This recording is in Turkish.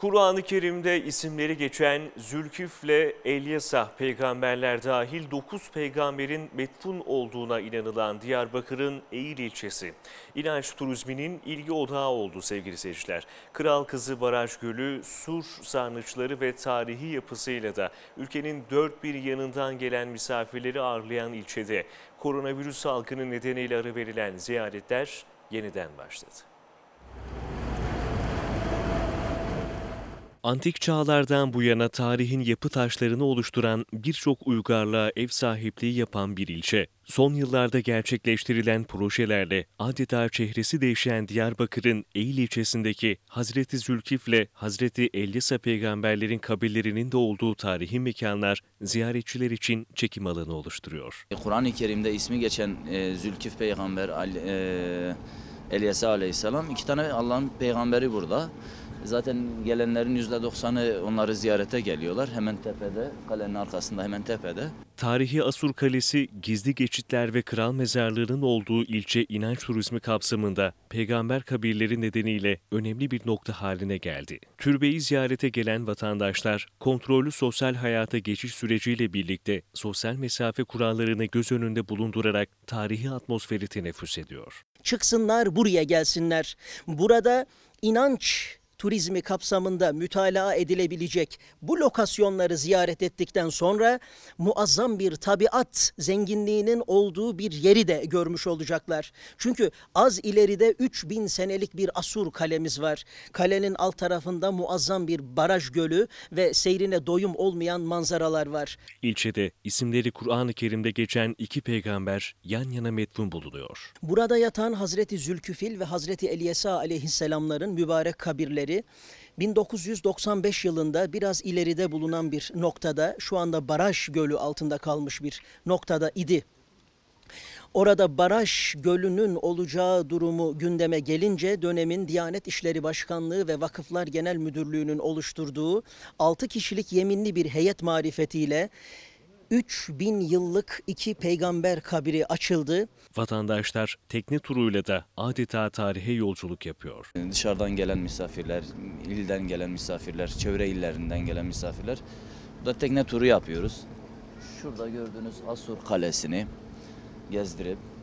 Kur'an-ı Kerim'de isimleri geçen Zülküf'le Elyasa peygamberler dahil 9 peygamberin metfun olduğuna inanılan Diyarbakır'ın Eğir ilçesi. İnanç turizminin ilgi odağı oldu sevgili seyirciler. Kral Kızı Baraj Gölü, sur sarnıçları ve tarihi yapısıyla da ülkenin dört bir yanından gelen misafirleri ağırlayan ilçede koronavirüs salgını nedeniyle ara verilen ziyaretler yeniden başladı. Antik çağlardan bu yana tarihin yapı taşlarını oluşturan birçok uygarlığa ev sahipliği yapan bir ilçe. Son yıllarda gerçekleştirilen projelerle adeta çehresi değişen Diyarbakır'ın Eğil ilçesindeki Hazreti Zülkifle Hazreti Elyasa peygamberlerin kabirlerinin de olduğu tarihi mekanlar ziyaretçiler için çekim alanı oluşturuyor. Kur'an-ı Kerim'de ismi geçen e, Zülkif peygamber e, Elyasa aleyhisselam iki tane Allah'ın peygamberi burada. Zaten gelenlerin %90'ı onları ziyarete geliyorlar. Hemen tepede, kalenin arkasında hemen tepede. Tarihi Asur Kalesi, gizli geçitler ve kral mezarlığının olduğu ilçe inanç turizmi kapsamında peygamber kabirleri nedeniyle önemli bir nokta haline geldi. Türbeyi ziyarete gelen vatandaşlar kontrollü sosyal hayata geçiş süreciyle birlikte sosyal mesafe kurallarını göz önünde bulundurarak tarihi atmosferi teneffüs ediyor. Çıksınlar buraya gelsinler. Burada inanç turizmi kapsamında mütalaa edilebilecek bu lokasyonları ziyaret ettikten sonra muazzam bir tabiat zenginliğinin olduğu bir yeri de görmüş olacaklar. Çünkü az ileride 3000 senelik bir Asur kalemiz var. Kalenin alt tarafında muazzam bir baraj gölü ve seyrine doyum olmayan manzaralar var. İlçede isimleri Kur'an-ı Kerim'de geçen iki peygamber yan yana metfun bulunuyor. Burada yatan Hazreti Zülküfil ve Hazreti Elyesa aleyhisselamların mübarek kabirleri tesisleri 1995 yılında biraz ileride bulunan bir noktada şu anda baraj gölü altında kalmış bir noktada idi. Orada baraj gölünün olacağı durumu gündeme gelince dönemin Diyanet İşleri Başkanlığı ve Vakıflar Genel Müdürlüğü'nün oluşturduğu 6 kişilik yeminli bir heyet marifetiyle 3000 yıllık iki peygamber kabiri açıldı. Vatandaşlar tekne turuyla da adeta tarihe yolculuk yapıyor. Dışarıdan gelen misafirler, ilden gelen misafirler, çevre illerinden gelen misafirler. bu da tekne turu yapıyoruz. Şurada gördüğünüz Asur Kalesi'ni gezdirip